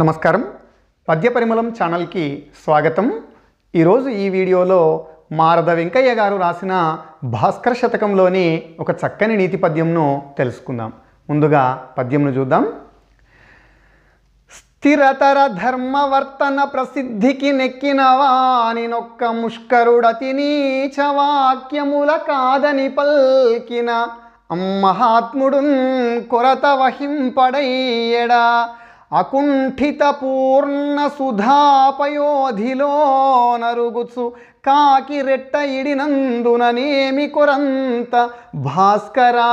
నమస్కారం పద్య పరిమళం ఛానల్కి స్వాగతం ఈరోజు ఈ వీడియోలో మారద వెంకయ్య గారు రాసిన భాస్కర శతకంలోని ఒక చక్కని నీతి పద్యంను తెలుసుకుందాం ముందుగా పద్యంను చూద్దాం స్థిరతర ధర్మవర్తన ప్రసిద్ధికి నెక్కిన వానినొక్క ముష్కరుడతి వాక్యముల కాదని పల్కిన అమ్మహాత్ముడున్ కొరత వహింపడయ్యడా సుధాపయోధిలో నరుగుచు కాకి రెట్ట ఇడినందుననేమి కొరంత భాస్కరా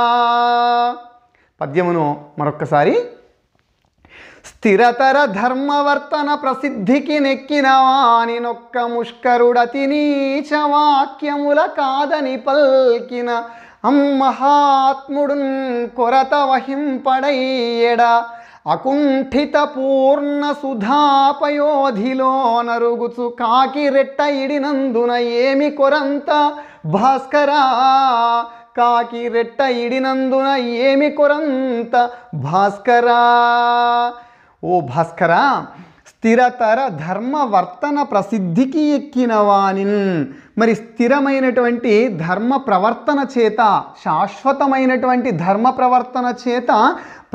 పద్యమును మరొక్కసారి స్థిరతర ధర్మవర్తన ప్రసిద్ధికి నొక్క ముష్కరుడతి నీచ వాక్యముల కాదని పల్కిన అమ్మహాత్ముడున్ కొరత వహింపడయ్యడా అకుంఠిత పూర్ణ సుధాపయోధిలో నరుగుచు కాకి రెట్ట ఇడినందున ఏమి కొరంత భాస్కరా కాకి రెట్ట ఇడినందున ఏమి కొరంత భాస్కరా ఓ భాస్కరా స్థిరతర ధర్మవర్తన ప్రసిద్ధికి ఎక్కిన వానిన్ మరి స్థిరమైనటువంటి ధర్మ ప్రవర్తన చేత శాశ్వతమైనటువంటి ధర్మ ప్రవర్తన చేత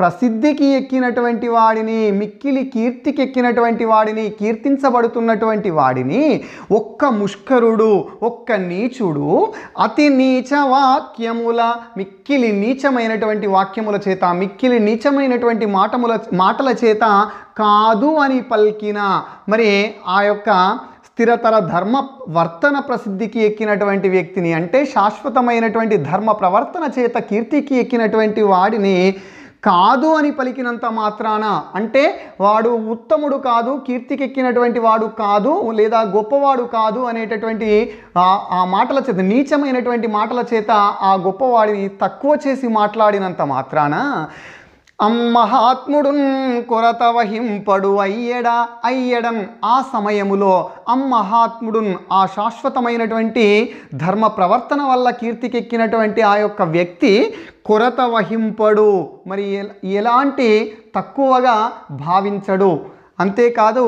ప్రసిద్ధికి ఎక్కినటువంటి వాడిని మిక్కిలి కీర్తికి ఎక్కినటువంటి వాడిని కీర్తించబడుతున్నటువంటి వాడిని ఒక్క ముష్కరుడు ఒక్క నీచుడు అతి నీచ వాక్యముల మిక్కిలి నీచమైనటువంటి వాక్యముల చేత మిక్కిలి నీచమైనటువంటి మాటముల మాటల చేత కాదు అని పలికిన మరి ఆ యొక్క స్థిరతర ధర్మ వర్తన ప్రసిద్ధికి ఎక్కినటువంటి వ్యక్తిని అంటే శాశ్వతమైనటువంటి ధర్మ ప్రవర్తన చేత కీర్తికి ఎక్కినటువంటి వాడిని కాదు అని పలికినంత మాత్రాన అంటే వాడు ఉత్తముడు కాదు కీర్తికెక్కినటువంటి వాడు కాదు లేదా గొప్పవాడు కాదు అనేటటువంటి ఆ మాటల చేత నీచమైనటువంటి మాటల చేత ఆ గొప్పవాడిని తక్కువ చేసి మాట్లాడినంత మాత్రాన అమ్మహాత్ముడున్ కొరత వహింపడు అయ్యడ అయ్యడం ఆ సమయములో అమ్మహాత్ముడున్ ఆ శాశ్వతమైనటువంటి ధర్మ ప్రవర్తన వల్ల కీర్తికెక్కినటువంటి ఆ యొక్క వ్యక్తి కొరత వహింపడు మరి ఎలాంటి తక్కువగా భావించడు అంతేకాదు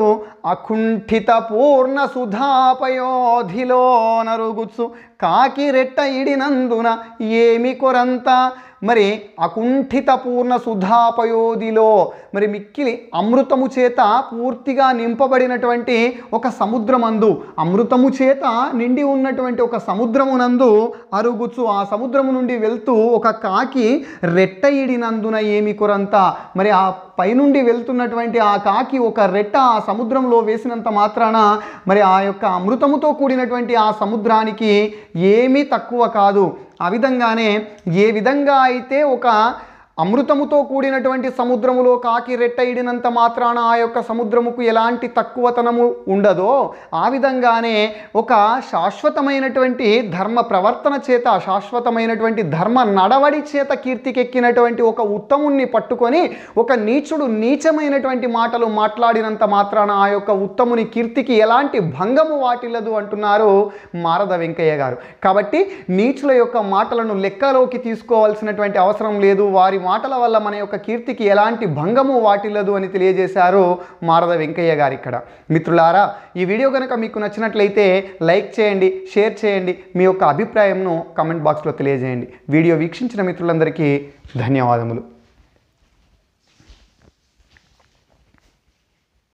అకుంఠిత పూర్ణ సుధాపయోధిలో నరుగుచ్చు కాకి రెట్ట ఇడినందున ఏమి కొరంత మరి అకుంఠిత పూర్ణ సుధాపయోధిలో మరి మిక్కిలి అమృతము చేత పూర్తిగా నింపబడినటువంటి ఒక సముద్రమందు అమృతము చేత నిండి ఉన్నటువంటి ఒక సముద్రమునందు అరుగుచు ఆ సముద్రము నుండి వెళ్తూ ఒక కాకి రెట్టయిడినందున ఏమి కొరంత మరి ఆ పైనుండి వెళ్తున్నటువంటి ఆ కాకి ఒక రెట్ట ఆ సముద్రంలో వేసినంత మాత్రాన మరి ఆ యొక్క అమృతముతో కూడినటువంటి ఆ సముద్రానికి ఏమీ తక్కువ కాదు ఆ విధంగానే ఏ విధంగా అయితే ఒక అమృతముతో కూడినటువంటి సముద్రములో కాకి రెట్టయిడినంత మాత్రాన ఆ యొక్క సముద్రముకు ఎలాంటి తక్కువతనము ఉండదో ఆ విధంగానే ఒక శాశ్వతమైనటువంటి ధర్మ ప్రవర్తన చేత శాశ్వతమైనటువంటి ధర్మ నడవడి చేత కీర్తికెక్కినటువంటి ఒక ఉత్తముణ్ణి పట్టుకొని ఒక నీచుడు నీచమైనటువంటి మాటలు మాట్లాడినంత మాత్రాన ఆ యొక్క ఉత్తముని కీర్తికి ఎలాంటి భంగము వాటిల్లదు అంటున్నారు మారద వెంకయ్య గారు కాబట్టి నీచుల యొక్క మాటలను లెక్కలోకి తీసుకోవాల్సినటువంటి అవసరం లేదు వారి మాటల వల్ల మన యొక్క కీర్తికి ఎలాంటి భంగము వాటిల్లదు అని తెలియజేశారు మారద వెంకయ్య గారు ఇక్కడ మిత్రులారా ఈ వీడియో కనుక మీకు నచ్చినట్లయితే లైక్ చేయండి షేర్ చేయండి మీ యొక్క అభిప్రాయంను కమెంట్ బాక్స్లో తెలియజేయండి వీడియో వీక్షించిన మిత్రులందరికీ ధన్యవాదములు